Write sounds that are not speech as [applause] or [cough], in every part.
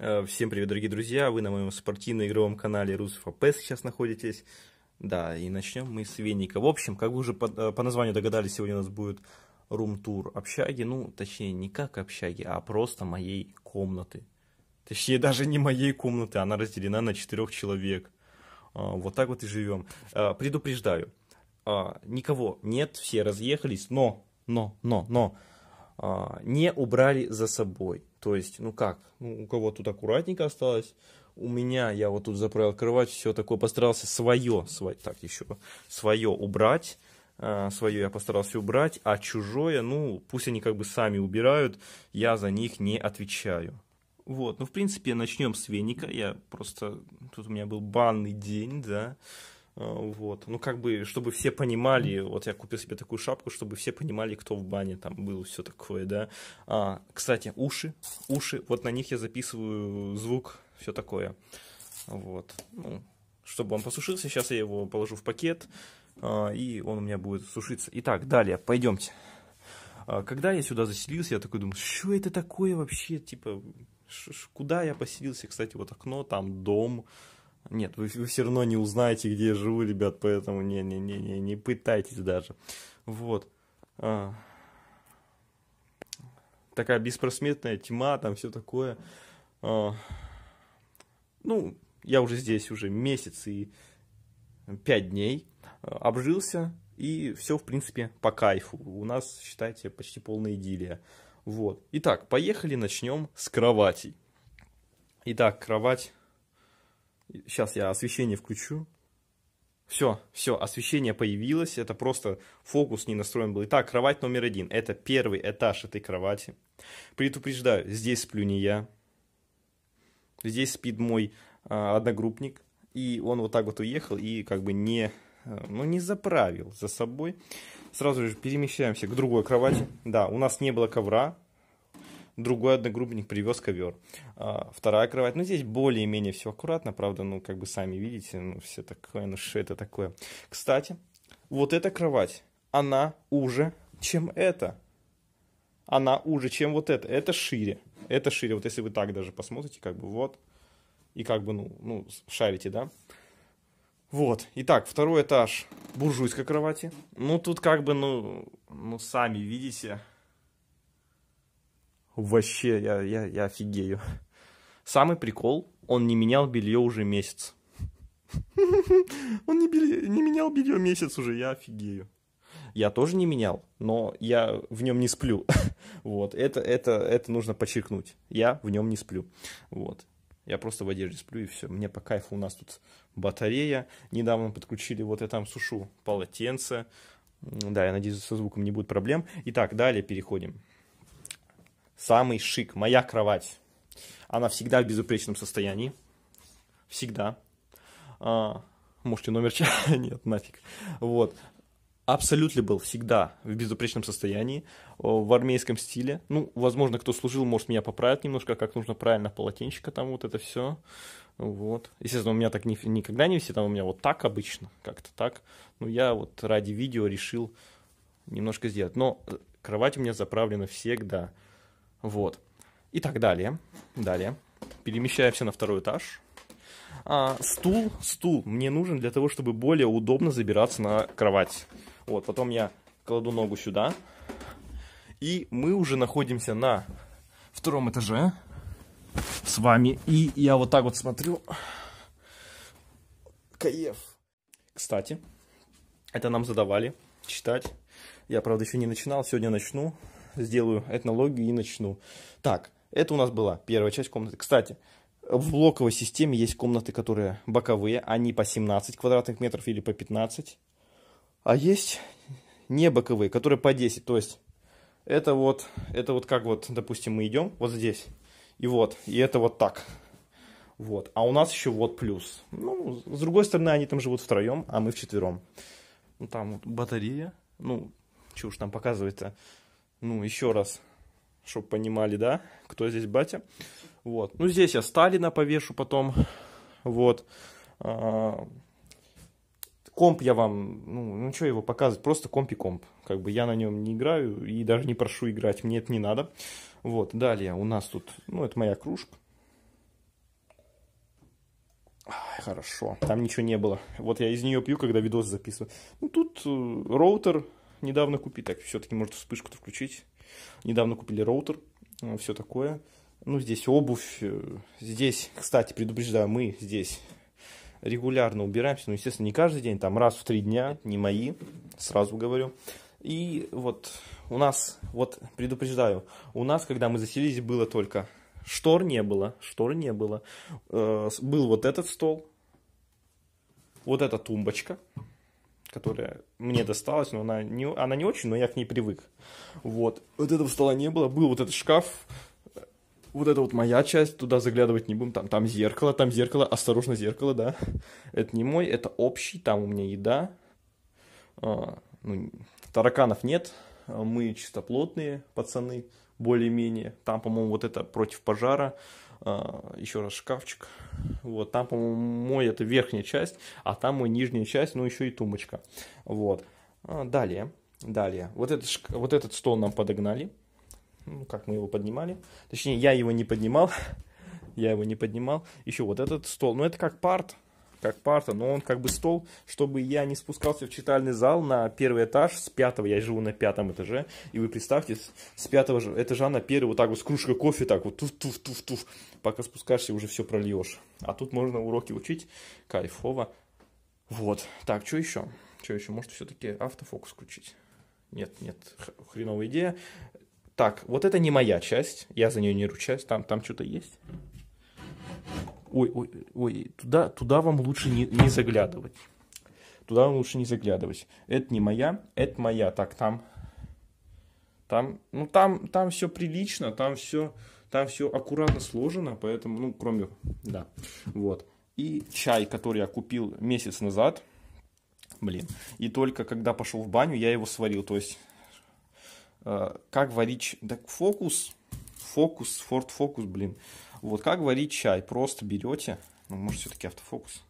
Э, всем привет, дорогие друзья! Вы на моем спортивно-игровом канале Русфа сейчас находитесь. Да, и начнем мы с веника. В общем, как вы уже по, э, по названию догадались, сегодня у нас будет рум-тур общаги. Ну, точнее, не как общаги, а просто моей комнаты. Точнее, даже не моей комнаты, она разделена на четырех человек. Э, вот так вот и живем. Предупреждаю, никого нет, все разъехались, но, но, но, но, не убрали за собой то есть, ну как, ну, у кого тут аккуратненько осталось, у меня, я вот тут заправил кровать, все такое, постарался свое, свое так, еще, свое убрать, а, свое я постарался убрать, а чужое, ну, пусть они как бы сами убирают, я за них не отвечаю. Вот, ну, в принципе, начнем с веника, я просто, тут у меня был банный день, да, а, вот. Ну, как бы, чтобы все понимали, вот я купил себе такую шапку, чтобы все понимали, кто в бане там был, все такое, да. А, кстати, уши, уши, вот на них я записываю звук, все такое. Вот. Ну, чтобы он посушился, сейчас я его положу в пакет, а, и он у меня будет сушиться. Итак, далее, пойдемте. А, когда я сюда заселился, я такой думаю, что это такое вообще, типа, куда я поселился? Кстати, вот окно, там дом, нет, вы, вы все равно не узнаете, где я живу, ребят, поэтому не-не-не, не не пытайтесь даже. Вот. А. Такая беспросметная тьма, там все такое. А. Ну, я уже здесь уже месяц и пять дней а, обжился, и все, в принципе, по кайфу. У нас, считайте, почти полная идиллия. Вот. Итак, поехали, начнем с кроватей. Итак, кровать Сейчас я освещение включу. Все, все, освещение появилось, это просто фокус не настроен был. Итак, кровать номер один, это первый этаж этой кровати. Предупреждаю, здесь сплю не я. Здесь спит мой а, одногруппник, и он вот так вот уехал и как бы не, э, ну, не заправил за собой. Сразу же перемещаемся к другой кровати. Да, у нас не было ковра, другой одногруппник привез ковер. А, вторая кровать, ну, здесь более-менее все аккуратно, правда, ну, как бы сами видите, ну, все такое, ну, что это такое. Кстати, вот эта кровать, она уже, чем эта. Она уже, чем вот эта. Это шире. Это шире. Вот если вы так даже посмотрите, как бы вот. И как бы, ну, ну шарите, да? Вот. Итак, второй этаж буржуйской кровати. Ну, тут как бы, ну, ну сами видите, Вообще, я, я, я офигею. Самый прикол, он не менял белье уже месяц. Он не, менял белье месяц уже, я офигею. Я тоже не менял, но я в нем не сплю. [laughs] Вот, это, это, это нужно подчеркнуть. Я в нем не сплю. Вот. Я просто в одежде сплю и все. Мне по кайфу. У нас тут батарея. Недавно подключили вот я там сушу полотенце. Да, я надеюсь, со звуком не будет проблем. Итак, далее переходим. Самый шик. Моя кровать. Она всегда в безупречном состоянии. Всегда. А, можете номер чай? [laughs] Нет, нафиг. Вот. Абсолютно был всегда в безупречном состоянии, в армейском стиле. Ну, возможно, кто служил, может, меня поправит немножко, как нужно правильно полотенчика там вот это все. Вот. Естественно, у меня так не, никогда не висит, там у меня вот так обычно, как-то так. Но ну, я вот ради видео решил немножко сделать. Но э, кровать у меня заправлена всегда. Вот. И так далее. Далее. Перемещаемся на второй этаж. А, стул, стул мне нужен для того, чтобы более удобно забираться на кровать. Вот, потом я кладу ногу сюда. И мы уже находимся на втором этаже с вами. И я вот так вот смотрю. Каев. Кстати, это нам задавали читать. Я, правда, еще не начинал, сегодня начну сделаю этнологию и начну. Так, это у нас была первая часть комнаты. Кстати, в блоковой системе есть комнаты, которые боковые, они по 17 квадратных метров или по 15. А есть не боковые, которые по 10. То есть это вот, это вот как вот, допустим, мы идем вот здесь. И вот, и это вот так. Вот. А у нас еще вот плюс. Ну, с другой стороны, они там живут втроем, а мы вчетвером. Ну, там вот батарея. Ну, чего уж там показывать-то. Ну, еще раз, чтобы понимали, да, кто здесь батя. Вот. Ну, здесь я Сталина повешу потом. Вот. А, комп я вам, ну, ну что его показывать, просто комп и комп. Как бы я на нем не играю и даже не прошу играть, мне это не надо. Вот, далее у нас тут, ну, это моя кружка. Ай, хорошо, там ничего не было. Вот я из нее пью, когда видос записываю. Ну, тут э, роутер недавно купили, так, все-таки может вспышку-то включить. Недавно купили роутер, э, все такое. Ну, здесь обувь, э, здесь, кстати, предупреждаю, мы здесь регулярно убираемся, ну, естественно, не каждый день, там раз в три дня, не мои, сразу говорю. И вот у нас, вот предупреждаю, у нас, когда мы заселились, было только штор не было, штор не было. Э, был вот этот стол, вот эта тумбочка, которая мне досталась, но она не, она не очень, но я к ней привык. Вот. Вот этого стола не было. Был вот этот шкаф, вот это вот моя часть, туда заглядывать не будем, там, там зеркало, там зеркало, осторожно, зеркало, да. Это не мой, это общий, там у меня еда. А, ну, тараканов нет, а мы чистоплотные пацаны, более-менее. Там, по-моему, вот это против пожара. А, еще раз шкафчик. Вот, там, по-моему, мой это верхняя часть, а там мой нижняя часть, ну еще и тумбочка. Вот. А, далее, далее. Вот этот, вот этот стол нам подогнали. Ну, как мы его поднимали. Точнее, я его не поднимал. [laughs] я его не поднимал. Еще вот этот стол. Ну, это как парт как парта, но он как бы стол, чтобы я не спускался в читальный зал на первый этаж с пятого, я живу на пятом этаже, и вы представьте, с пятого этажа на первый вот так вот с кружкой кофе так вот туф-туф-туф-туф, пока спускаешься уже все прольешь. А тут можно уроки учить, кайфово. Вот, так, что еще? Что еще? Может все-таки автофокус включить? Нет, нет, хреновая идея. Так, вот это не моя часть, я за нее не ручаюсь, там, там что-то есть ой, ой, ой, туда, туда вам лучше не, не заглядывать. Туда вам лучше не заглядывать. Это не моя, это моя. Так, там, там, ну там, там все прилично, там все, там все аккуратно сложено, поэтому, ну, кроме, да, вот. И чай, который я купил месяц назад, блин, и только когда пошел в баню, я его сварил, то есть, э, как варить, так, фокус, фокус, форт фокус, блин, вот как варить чай. Просто берете, ну, может, все-таки автофокус.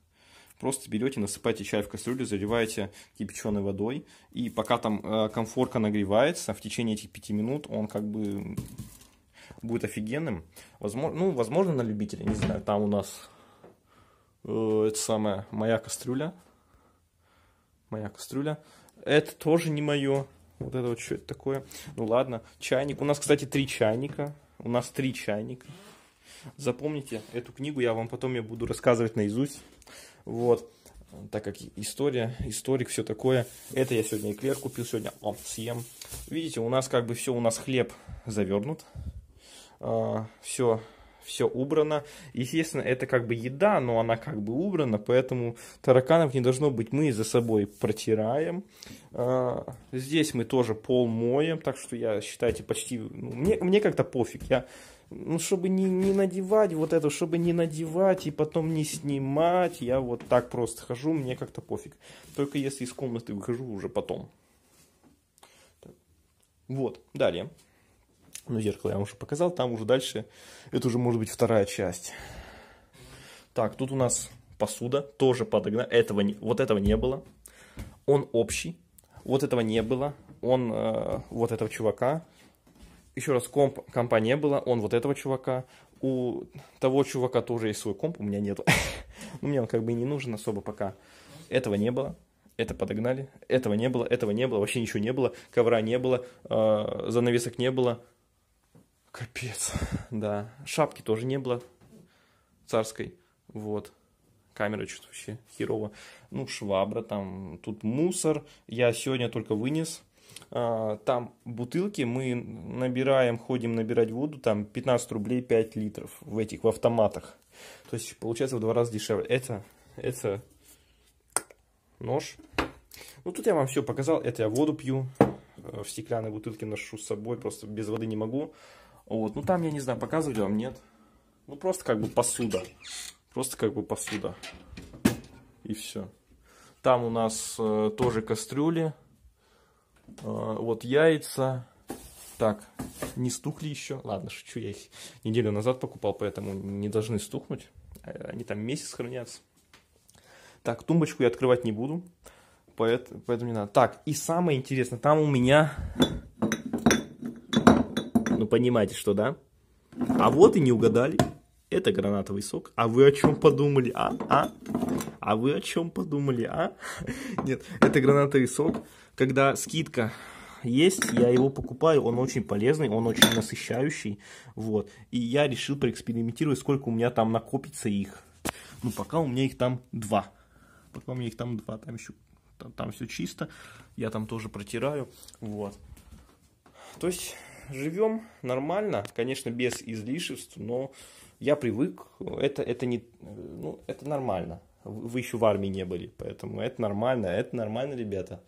Просто берете, насыпаете чай в кастрюлю, заливаете кипяченой водой. И пока там э, комфорка нагревается, в течение этих пяти минут он как бы будет офигенным. Возможно, ну, возможно, на любителя, не знаю. Там у нас э, это самая моя кастрюля. Моя кастрюля. Это тоже не мое. Вот это вот что это такое. Ну ладно, чайник. У нас, кстати, три чайника. У нас три чайника. Запомните эту книгу, я вам потом ее буду рассказывать наизусть. Вот, так как история, историк, все такое. Это я сегодня эклер купил, сегодня о, съем. Видите, у нас как бы все, у нас хлеб завернут. А, все все убрано. Естественно, это как бы еда, но она как бы убрана, поэтому тараканов не должно быть. Мы за собой протираем. А, здесь мы тоже пол моем, так что я, считайте, почти... Ну, мне мне как-то пофиг, я ну, чтобы не, не надевать вот это, чтобы не надевать и потом не снимать, я вот так просто хожу, мне как-то пофиг. Только если из комнаты выхожу уже потом. Вот, далее. Ну, зеркало я вам уже показал, там уже дальше, это уже может быть вторая часть. Так, тут у нас посуда, тоже подогна, этого, не... вот этого не было. Он общий, вот этого не было, он э, вот этого чувака, еще раз, комп, компа не было, он вот этого чувака, у того чувака тоже есть свой комп, у меня нету. [laughs] ну, мне он как бы не нужен особо пока. Этого не было, это подогнали, этого не было, этого не было, вообще ничего не было, ковра не было, э, занавесок не было. Капец, [laughs] да. Шапки тоже не было царской, вот. Камера что-то вообще херово. Ну, швабра там, тут мусор. Я сегодня только вынес а, там бутылки, мы набираем, ходим набирать воду, там 15 рублей 5 литров в этих, в автоматах. То есть получается в два раза дешевле. Это, это нож. Ну тут я вам все показал, это я воду пью, э, в стеклянной бутылке ношу с собой, просто без воды не могу. Вот, ну там я не знаю, показывали вам, нет. Ну просто как бы посуда, просто как бы посуда и все. Там у нас э, тоже кастрюли. Э, вот яйца. Так, не стухли еще. Ладно, шучу, я их неделю назад покупал, поэтому не должны стухнуть. Э, они там месяц хранятся. Так, тумбочку я открывать не буду, поэтому, поэтому не надо. Так, и самое интересное, там у меня... Ну, понимаете, что, да? А вот и не угадали. Это гранатовый сок. А вы о чем подумали? А? А? А вы о чем подумали, а? [laughs] Нет, это гранатовый сок. Когда скидка есть, я его покупаю, он очень полезный, он очень насыщающий, вот. И я решил проэкспериментировать, сколько у меня там накопится их. Ну, пока у меня их там два. Пока у меня их там два, там еще, там, там все чисто, я там тоже протираю, вот. То есть, живем нормально, конечно, без излишеств, но я привык, это, это, не, ну, это нормально вы еще в армии не были, поэтому это нормально, это нормально, ребята.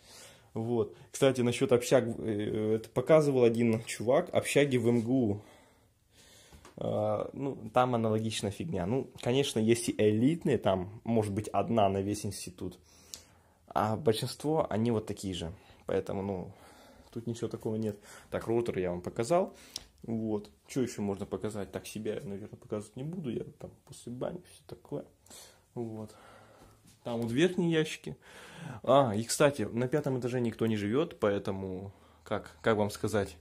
Вот. Кстати, насчет общаг, э, э, это показывал один чувак, общаги в МГУ. А, ну, там аналогичная фигня. Ну, конечно, есть и элитные, там может быть одна на весь институт. А большинство, они вот такие же. Поэтому, ну, тут ничего такого нет. Так, роутер я вам показал. Вот. Что еще можно показать? Так, себя я, наверное, показывать не буду. Я там после бани, все такое. Вот. Там вот верхние ящики. А, и, кстати, на пятом этаже никто не живет, поэтому, как, как вам сказать,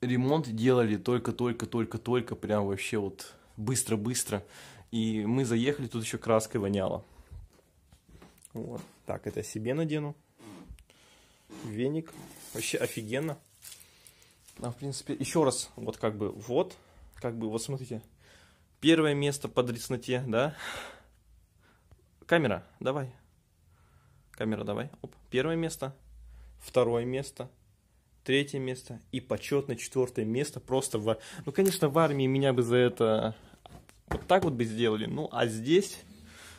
ремонт делали только-только-только-только, прям вообще вот быстро-быстро. И мы заехали, тут еще краской воняло. Вот. Так, это себе надену. Веник. Вообще офигенно. А, в принципе, еще раз, вот как бы, вот, как бы, вот смотрите, первое место по дресноте, да, Камера, давай. Камера, давай. Оп. Первое место, второе место, третье место и почетное четвертое место просто в... Ну, конечно, в армии меня бы за это вот так вот бы сделали. Ну, а здесь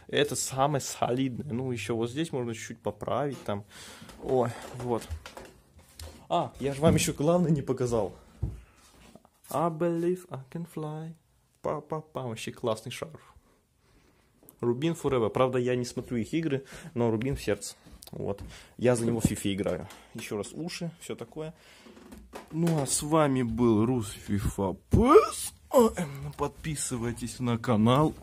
это самое солидное. Ну, еще вот здесь можно чуть-чуть поправить там. Ой, вот. А, я же вам еще главное не показал. I believe I can fly. Па-па-па, вообще классный шарф. Рубин Forever. Правда, я не смотрю их игры, но Рубин в сердце. Вот. Я за него в FIFA играю. Еще раз уши, все такое. Ну а с вами был Рус FIFA Пэс. Эм, подписывайтесь на канал,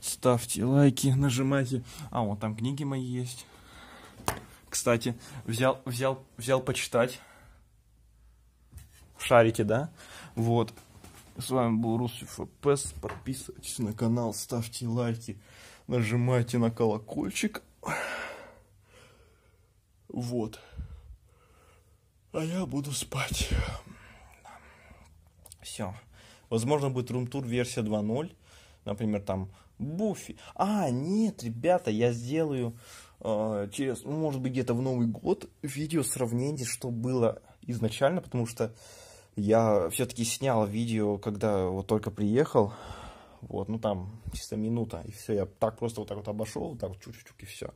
ставьте лайки, нажимайте. А, вот там книги мои есть. Кстати, взял, взял, взял почитать. Шарите, да? Вот. С вами был Рус FIFA Подписывайтесь на канал, ставьте лайки. Нажимайте на колокольчик. Вот. А я буду спать. Все. Возможно, будет румтур версия 2.0. Например, там Буфи. А, нет, ребята, я сделаю э, через, ну, может быть, где-то в Новый год видео сравнение, что было изначально, потому что я все-таки снял видео, когда вот только приехал. Вот, ну там чисто минута, и все, я так просто вот так вот обошел, вот так вот чук-чук, и все.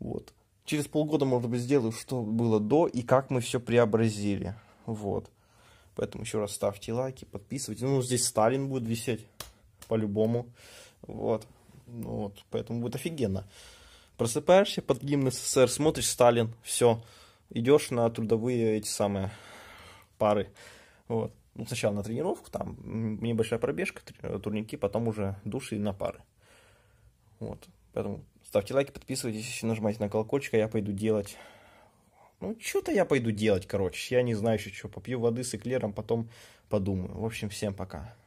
Вот. Через полгода, может быть, сделаю, что было до и как мы все преобразили. Вот. Поэтому еще раз ставьте лайки, подписывайтесь. Ну, здесь Сталин будет висеть по-любому. Вот. Ну, вот. Поэтому будет офигенно. Просыпаешься под гимн СССР, смотришь Сталин, все. Идешь на трудовые эти самые пары. Вот ну, сначала на тренировку, там небольшая пробежка, э, турники, потом уже души и на пары. Вот. Поэтому ставьте лайки, подписывайтесь, нажимайте на колокольчик, а я пойду делать. Ну, что-то я пойду делать, короче. Я не знаю еще что. Попью воды с эклером, потом подумаю. В общем, всем пока.